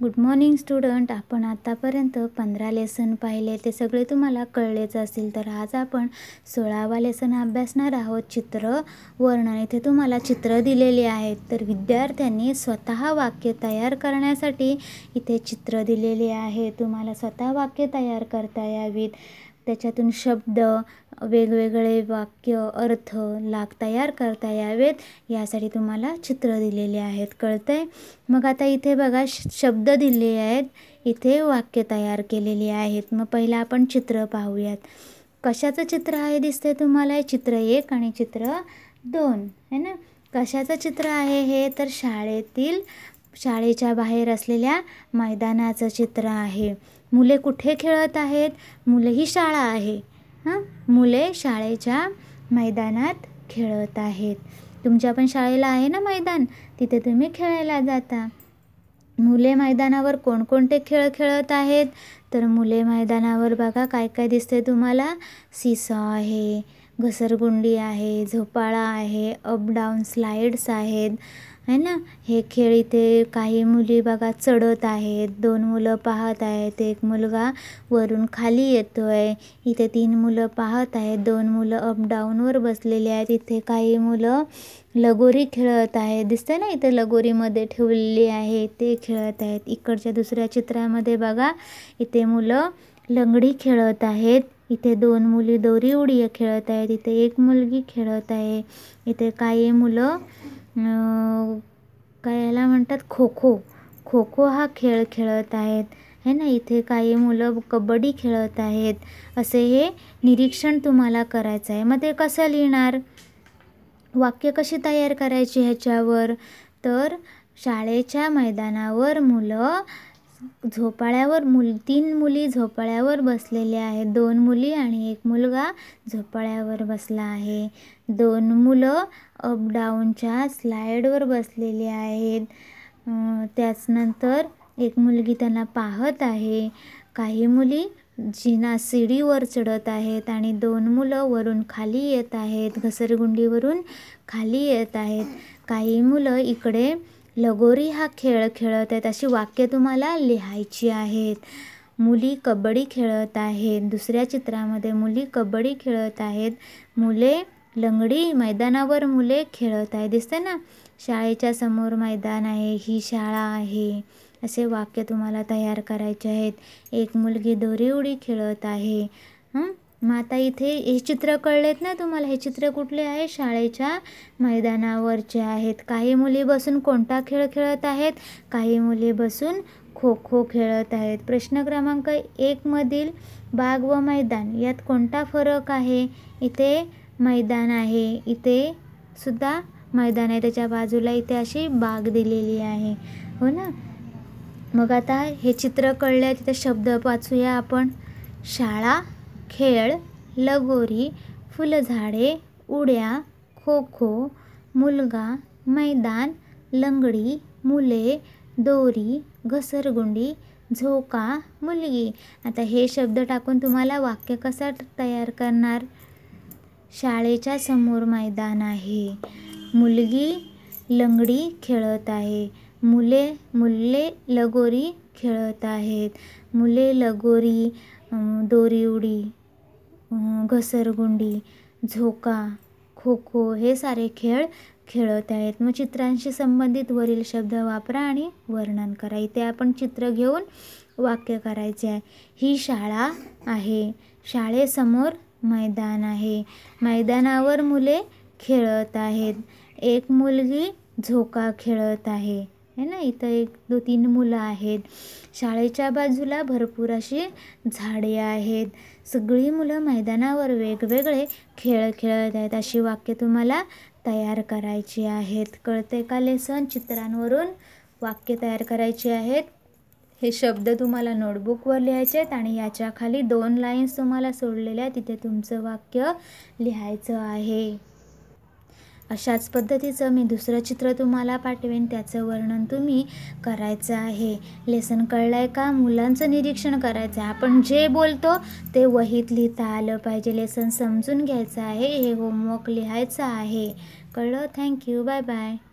good morning student आपण आत्तापर्यंत पंधरा लेसन पाहिले ते सगळे तुम्हाला कळलेच असेल तर आज आपण सोळावा लेसन अभ्यासणार आहोत चित्र वर्णन इथे तुम्हाला चित्र दिलेली आहेत तर विद्यार्थ्यांनी स्वतः वाक्य तयार करण्यासाठी इथे चित्र दिलेली आहे तुम्हाला स्वतः वाक्य तयार करता यावीत त्याच्यातून शब्द वेगवेगळे वाक्य अर्थ लाग तयार करता यावेत यासाठी तुम्हाला चित्र दिलेले आहेत कळतंय आहे मग आता इथे बघा शब्द दिले आहेत इथे वाक्य तयार केलेली आहेत मग पहिलं आपण चित्र पाहूयात कशाचं चित्र आहे दिसतंय तुम्हाला चित्र एक आणि चित्र दोन है ना कशाचं चित्र आहे हे तर शाळेतील शाळेच्या बाहेर असलेल्या मैदानाचं चित्र आहे मुले कुठे खेळत आहेत मुले ही शाळा आहे हं मुले शाळेच्या मैदानात खेळत आहेत तुमच्या पण शाळेला आहे ना मैदान तिथे तुम्ही खेळायला जाता मुले मैदानावर कोणकोणते खेळ खेळत आहेत तर मुले मैदानावर बघा काय काय दिसते तुम्हाला सिसॉ आहे घसरगुंडी आहे झोपाळा आहे अप डाऊन स्लाइड्स आहेत है ना हे खेळ इथे काही मुली बघा चढत आहेत दोन मुलं पाहत आहेत एक मुलगा वरून खाली येतोय इथे तीन मुलं पाहत आहेत दोन मुलं अप डाऊन वर बसलेली आहेत इथे काही मुलं लगोरी खेळत आहेत दिसतंय ना इथे लगोरीमध्ये ठेवलेली आहे ते खेळत आहेत इकडच्या दुसऱ्या चित्रामध्ये बघा इथे मुलं लंगडी खेळत आहेत इथे दोन मुली दोरी उडी खेळत आहेत इथे एक मुलगी खेळत आहे इथे काही मुलं म्हणतात खो खो खो खो हा खेळ खेळत आहेत हे ना इथे काही मुलं कबड्डी खेळत आहेत असे हे निरीक्षण तुम्हाला करायचं आहे मग ते कसं लिहिणार वाक्य कशी तयार करायची ह्याच्यावर तर शाळेच्या मैदानावर मुलं झोपाळ्यावर मुल तीन मुली झोपाळ्यावर बसलेल्या आहेत दोन मुली आणि एक मुलगा झोपाळ्यावर बसला आहे दोन मुलं अप डाऊनच्या स्लाइडवर बसलेली आहेत त्याचनंतर एक मुलगी त्यांना पाहत आहे काही मुली जिना सीडीवर चढत आहेत आणि दोन मुलं वरून खाली येत आहेत घसरगुंडीवरून खाली येत आहेत काही मुलं इकडे लगोरी हा खेळ खेळत आहेत अशी वाक्य तुम्हाला लिहायची आहेत मुली कबड्डी खेळत आहेत दुसऱ्या चित्रामध्ये मुली कबड्डी खेळत आहेत मुले लंगडी मैदानावर मुले खेळत आहे दिसते ना शाळेच्या समोर मैदान आहे ही शाळा आहे असे वाक्य तुम्हाला तयार करायचे आहेत एक मुलगी दोरी उडी खेळत आहे मग आता इथे हे चित्र कळलेत ना तुम्हाला हे चित्र कुठले आहे शाळेच्या मैदानावरचे आहेत काही मुली बसून कोणता खेळ खेळत आहेत काही मुली बसून खो खो खेळत आहेत प्रश्न क्रमांक एकमधील बाग व मैदान यात कोणता फरक आहे इथे मैदान आहे इथे सुद्धा मैदान आहे त्याच्या बाजूला इथे अशी बाग दिलेली आहे हो ना मग आता हे चित्र कळलं तिथे शब्द वाचूया आपण शाळा खेळ लगोरी फुलझाडे उड्या खो खो मुलगा मैदान लंगडी मुले दोरी घसरगुंडी झोका मुलगी आता हे शब्द टाकून तुम्हाला वाक्य कसं तयार करणार शाळेच्या समोर मैदान आहे मुलगी लंगडी खेळत आहे मुले मुले लगोरी खेळत आहेत मुले लगोरी दोरी उडी घसरगुंडी झोका खो खो हे सारे खेळ खेळत आहेत मग चित्रांशी संबंधित वरील शब्द वापरा आणि वर्णन करा इथे आपण चित्र घेऊन वाक्य करायचे आहे ही शाळा आहे शाळेसमोर मैदान आहे मैदानावर मुले खेळत आहेत एक मुलगी झोका खेळत आहे है ना इथं एक दो तीन मुलं आहेत शाळेच्या बाजूला भरपूर अशी झाडे आहेत सगळी मुलं मैदानावर वेगवेगळे खेळ खेळत आहेत अशी वाक्य तुम्हाला तयार करायची आहेत कळते का लेसन चित्रांवरून वाक्य तयार करायची आहेत हे शब्द तुम्हाला नोटबुकवर लिहायचे आहेत आणि याच्या खाली दोन लाईन्स तुम्हाला सोडलेल्या तिथे तुमचं वाक्य लिहायचं आहे अशाच पद्धतीचं मी दुसरं चित्र तुम्हाला पाठवेन त्याचं वर्णन तुम्ही करायचं आहे लेसन कळलं आहे का मुलांचं निरीक्षण करायचं आहे आपण जे बोलतो ते वहीत लिहिता आलं पाहिजे लेसन समजून घ्यायचं आहे हे होमवर्क लिहायचं आहे कळलं थँक्यू बाय बाय